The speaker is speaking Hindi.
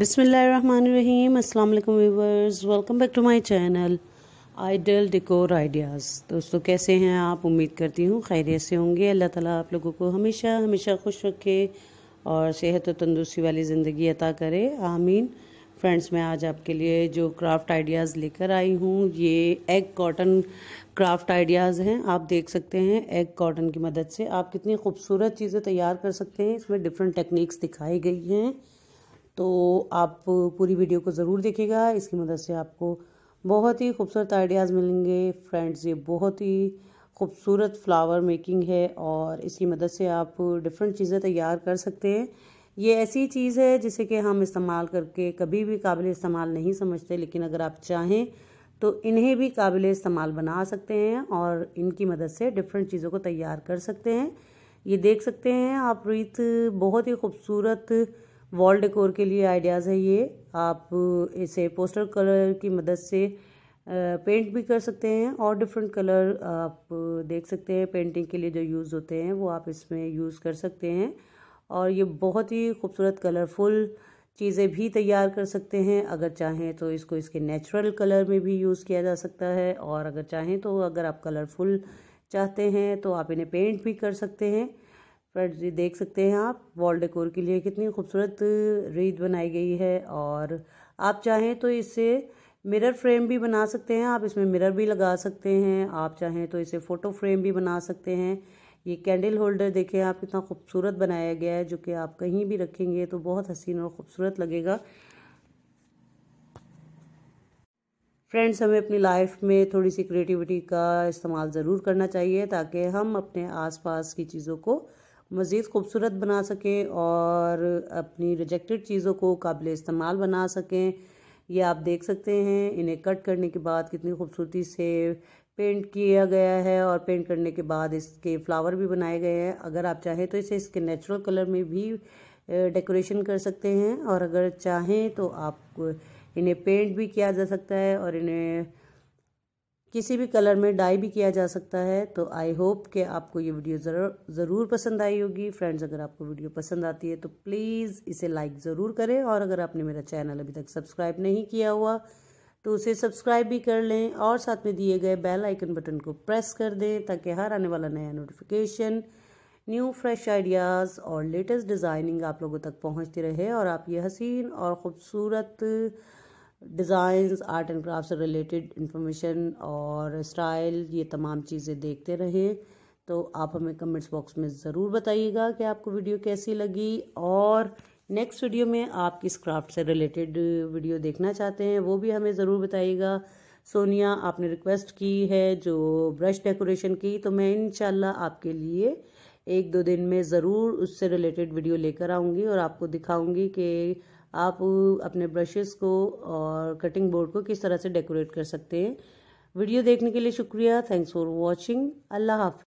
बिसमीम अस्सलाम वालेकुम viewers welcome back to my channel ideal decor ideas दोस्तों कैसे हैं आप उम्मीद करती हूँ खैरियत से होंगे अल्लाह ताला आप लोगों को हमेशा हमेशा खुश रखे और सेहत और तंदुरुस्ती वाली ज़िंदगी अता करे आमीन फ्रेंड्स मैं आज आपके लिए जो क्राफ्ट आइडियाज़ लेकर आई हूँ ये एग कॉटन क्राफ्ट आइडियाज़ हैं आप देख सकते हैं एग कॉटन की मदद से आप कितनी खूबसूरत चीज़ें तैयार कर सकते हैं इसमें डिफरेंट टेक्निक्स दिखाई गई हैं तो आप पूरी वीडियो को ज़रूर देखिएगा इसकी मदद से आपको बहुत ही खूबसूरत आइडियाज़ मिलेंगे फ्रेंड्स ये बहुत ही खूबसूरत फ्लावर मेकिंग है और इसकी मदद से आप डिफरेंट चीज़ें तैयार कर सकते हैं ये ऐसी चीज़ है जिसे कि हम इस्तेमाल करके कभी भी काबिल इस्तेमाल नहीं समझते लेकिन अगर आप चाहें तो इन्हें भी काबिल इस्तेमाल बना सकते हैं और इनकी मदद से डिफरेंट चीज़ों को तैयार कर सकते हैं ये देख सकते हैं आप रीत बहुत ही खूबसूरत वॉल डेकोर के लिए आइडियाज़ है ये आप इसे पोस्टर कलर की मदद से पेंट भी कर सकते हैं और डिफरेंट कलर आप देख सकते हैं पेंटिंग के लिए जो यूज़ होते हैं वो आप इसमें यूज़ कर सकते हैं और ये बहुत ही खूबसूरत कलरफुल चीज़ें भी तैयार कर सकते हैं अगर चाहें तो इसको इसके नेचुरल कलर में भी यूज़ किया जा सकता है और अगर चाहें तो अगर आप कलरफुल चाहते हैं तो आप इन्हें पेंट भी कर सकते हैं फ्रेंड्स ये देख सकते हैं आप वॉल डेकोर के लिए कितनी खूबसूरत रीत बनाई गई है और आप चाहें तो इसे मिरर फ्रेम भी बना सकते हैं आप इसमें मिरर भी लगा सकते हैं आप चाहें तो इसे फ़ोटो फ्रेम भी बना सकते हैं ये कैंडल होल्डर देखें आप कितना खूबसूरत बनाया गया है जो कि आप कहीं भी रखेंगे तो बहुत हसीन और ख़ूबसूरत लगेगा फ्रेंड्स हमें अपनी लाइफ में थोड़ी सी क्रिएटिविटी का इस्तेमाल ज़रूर करना चाहिए ताकि हम अपने आसपास की चीज़ों को मज़ीद खूबसूरत बना सकें और अपनी रिजेक्टेड चीज़ों को काबिल इस्तेमाल बना सकें यह आप देख सकते हैं इन्हें कट करने के बाद कितनी खूबसूरती से पेंट किया गया है और पेंट करने के बाद इसके फ्लावर भी बनाए गए हैं अगर आप चाहें तो इसे इसके नेचुरल कलर में भी डेकोरेशन कर सकते हैं और अगर चाहें तो आप इन्हें पेंट भी किया जा सकता है और इन्हें किसी भी कलर में डाई भी किया जा सकता है तो आई होप कि आपको ये वीडियो ज़रूर ज़रूर पसंद आई होगी फ्रेंड्स अगर आपको वीडियो पसंद आती है तो प्लीज़ इसे लाइक ज़रूर करें और अगर आपने मेरा चैनल अभी तक सब्सक्राइब नहीं किया हुआ तो उसे सब्सक्राइब भी कर लें और साथ में दिए गए बेल आइकन बटन को प्रेस कर दें ताकि हर आने वाला नया नोटिफिकेशन न्यू फ्रेश आइडियाज़ और लेटेस्ट डिज़ाइनिंग आप लोगों तक पहुँचती रहे और आप ये हसीन और ख़ूबसूरत डिज़ाइंस आर्ट एंड क्राफ्ट से रिलेटेड इन्फॉर्मेशन और स्टाइल ये तमाम चीज़ें देखते रहें तो आप हमें कमेंट्स बॉक्स में ज़रूर बताइएगा कि आपको वीडियो कैसी लगी और नेक्स्ट वीडियो में आप किस क्राफ्ट से रिलेटेड वीडियो देखना चाहते हैं वो भी हमें ज़रूर बताइएगा सोनिया आपने रिक्वेस्ट की है जो ब्रश डेकोरेशन की तो मैं इन आपके लिए एक दो दिन में ज़रूर उससे रिलेटेड वीडियो लेकर आऊँगी और आपको दिखाऊँगी कि आप अपने ब्रशेस को और कटिंग बोर्ड को किस तरह से डेकोरेट कर सकते हैं वीडियो देखने के लिए शुक्रिया थैंक्स फॉर वॉचिंग अल्लाह हाफ